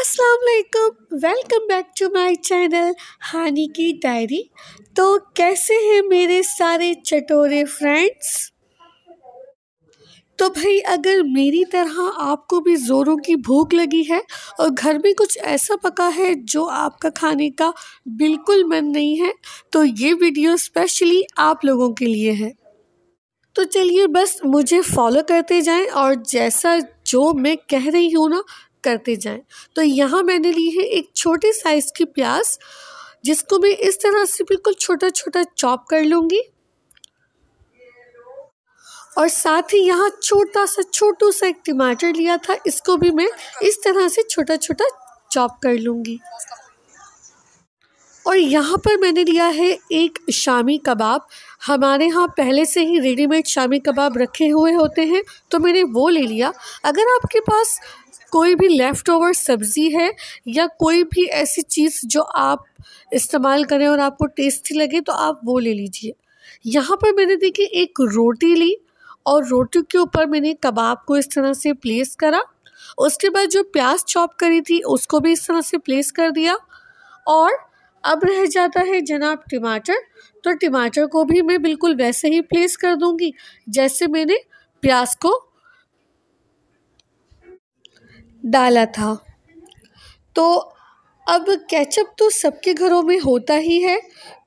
असलकम welcome back to my channel Hani की diary तो कैसे हैं मेरे सारे चटोरे फ्रेंड्स तो भाई अगर मेरी तरह आपको भी ज़ोरों की भूख लगी है और घर में कुछ ऐसा पका है जो आपका खाने का बिल्कुल मन नहीं है तो ये वीडियो स्पेशली आप लोगों के लिए है तो चलिए बस मुझे फॉलो करते जाएं और जैसा जो मैं कह रही हूँ ना करते जाएं तो यहाँ मैंने ली है एक छोटी साइज़ की प्याज जिसको मैं इस तरह से बिल्कुल छोटा छोटा चॉप कर लूँगी और साथ ही यहाँ छोटा सा छोटू सा एक टमाटर लिया था इसको भी मैं इस तरह से छोटा छोटा चॉप कर लूँगी और यहाँ पर मैंने लिया है एक शामी कबाब हमारे यहाँ पहले से ही रेडीमेड शामी कबाब रखे हुए होते हैं तो मैंने वो ले लिया अगर आपके पास कोई भी लेफ़्ट ओवर सब्ज़ी है या कोई भी ऐसी चीज़ जो आप इस्तेमाल करें और आपको टेस्टी लगे तो आप वो ले लीजिए यहाँ पर मैंने देखी एक रोटी ली और रोटी के ऊपर मैंने कबाब को इस तरह से प्लेस करा उसके बाद जो प्याज चॉप करी थी उसको भी इस तरह से प्लेस कर दिया और अब रह जाता है जनाब टमाटर तो टमाटर को भी मैं बिल्कुल वैसे ही प्लेस कर दूंगी जैसे मैंने प्याज को डाला था तो अब केचप तो सबके घरों में होता ही है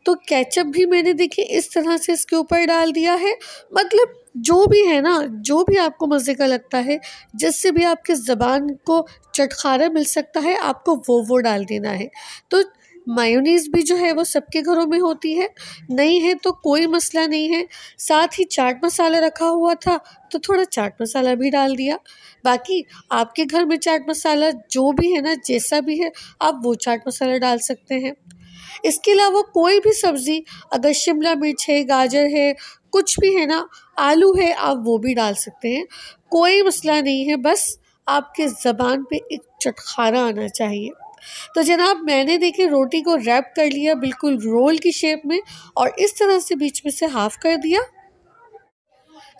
तो केचप भी मैंने देखिए इस तरह से इसके ऊपर डाल दिया है मतलब जो भी है ना जो भी आपको मज़े का लगता है जिससे भी आपके ज़बान को चटखारा मिल सकता है आपको वो वो डाल देना है तो मायोनीज़ भी जो है वो सबके घरों में होती है नहीं है तो कोई मसला नहीं है साथ ही चाट मसाला रखा हुआ था तो थोड़ा चाट मसाला भी डाल दिया बाकी आपके घर में चाट मसाला जो भी है ना जैसा भी है आप वो चाट मसाला डाल सकते हैं इसके अलावा कोई भी सब्ज़ी अगर शिमला मिर्च है गाजर है कुछ भी है ना आलू है आप वो भी डाल सकते हैं कोई मसला नहीं है बस आपके ज़बान पे एक चटखारा आना चाहिए तो जनाब मैंने देखे रोटी को रैप कर लिया बिल्कुल रोल की शेप में और इस तरह से बीच में से हाफ कर दिया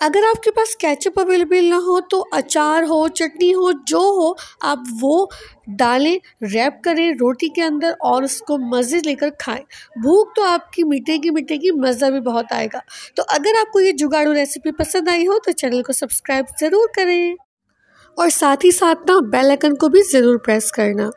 अगर आपके पास कैचअप अवेलेबल ना हो तो अचार हो चटनी हो जो हो आप वो डालें रैप करें रोटी के अंदर और उसको मज़े लेकर खाएं भूख तो आपकी मिटेगी मिटेगी मज़ा भी बहुत आएगा तो अगर आपको ये जुगाड़ू रेसिपी पसंद आई हो तो चैनल को सब्सक्राइब ज़रूर करें और साथ ही साथ ना बेल आइकन को भी ज़रूर प्रेस करना